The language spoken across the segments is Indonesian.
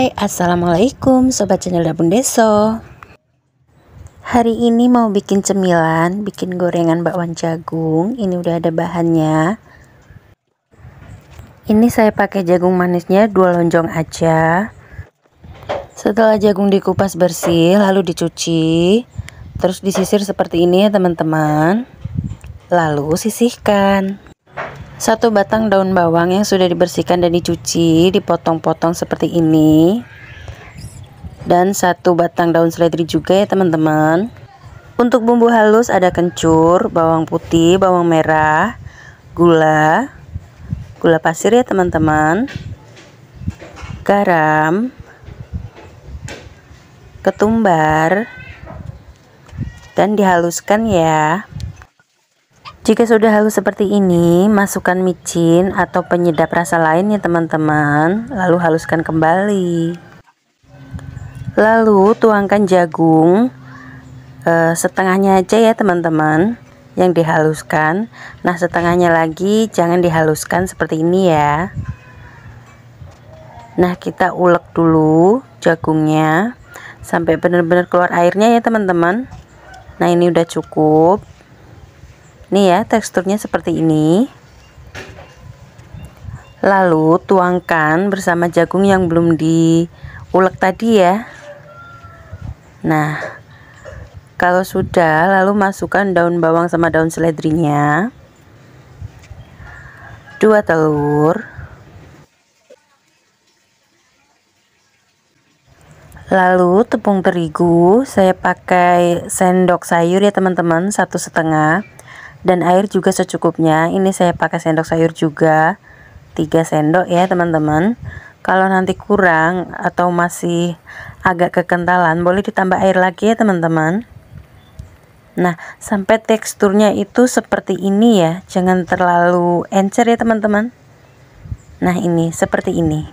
Hai, Assalamualaikum Sobat channel Dapur Deso Hari ini mau bikin cemilan, bikin gorengan bakwan jagung Ini udah ada bahannya Ini saya pakai jagung manisnya dua lonjong aja Setelah jagung dikupas bersih, lalu dicuci Terus disisir seperti ini ya teman-teman Lalu sisihkan satu batang daun bawang yang sudah dibersihkan dan dicuci dipotong-potong seperti ini. Dan satu batang daun seledri juga ya teman-teman. Untuk bumbu halus ada kencur, bawang putih, bawang merah, gula, gula pasir ya teman-teman. Garam, ketumbar, dan dihaluskan ya. Jika sudah halus seperti ini, masukkan micin atau penyedap rasa lainnya teman-teman, lalu haluskan kembali. Lalu tuangkan jagung eh, setengahnya aja ya teman-teman yang dihaluskan. Nah setengahnya lagi jangan dihaluskan seperti ini ya. Nah kita ulek dulu jagungnya sampai benar-benar keluar airnya ya teman-teman. Nah ini udah cukup nih ya teksturnya seperti ini lalu tuangkan bersama jagung yang belum diulek tadi ya nah kalau sudah lalu masukkan daun bawang sama daun seledrinya dua telur lalu tepung terigu saya pakai sendok sayur ya teman-teman satu setengah dan air juga secukupnya ini saya pakai sendok sayur juga 3 sendok ya teman-teman kalau nanti kurang atau masih agak kekentalan boleh ditambah air lagi ya teman-teman nah sampai teksturnya itu seperti ini ya jangan terlalu encer ya teman-teman nah ini seperti ini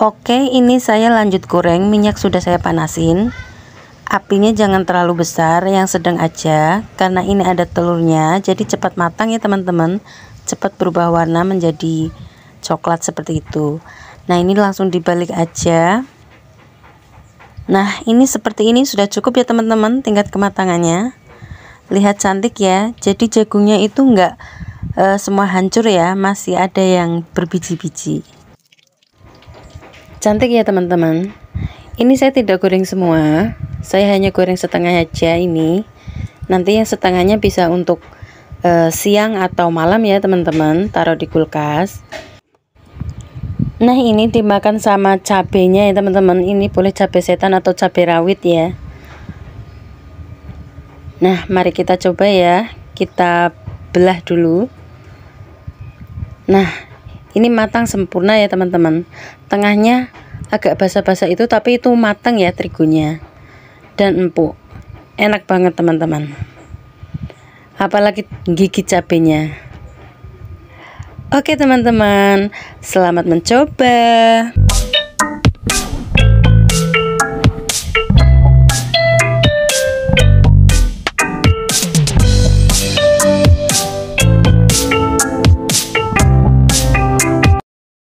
oke ini saya lanjut goreng minyak sudah saya panasin Apinya jangan terlalu besar, yang sedang aja, karena ini ada telurnya, jadi cepat matang ya teman-teman, cepat berubah warna menjadi coklat seperti itu. Nah ini langsung dibalik aja. Nah ini seperti ini sudah cukup ya teman-teman tingkat kematangannya. Lihat cantik ya, jadi jagungnya itu enggak e, eh, semua hancur ya, masih ada yang berbiji-biji. Cantik ya teman-teman. Ini saya tidak goreng semua, saya hanya goreng setengah aja ini nanti yang setengahnya bisa untuk uh, siang atau malam ya teman-teman taruh di kulkas nah ini dimakan sama cabenya ya teman-teman ini boleh cabai setan atau cabai rawit ya nah mari kita coba ya kita belah dulu nah ini matang sempurna ya teman-teman tengahnya agak basah-basah itu tapi itu matang ya terigunya dan empuk enak banget teman-teman apalagi gigi cabenya oke teman-teman selamat mencoba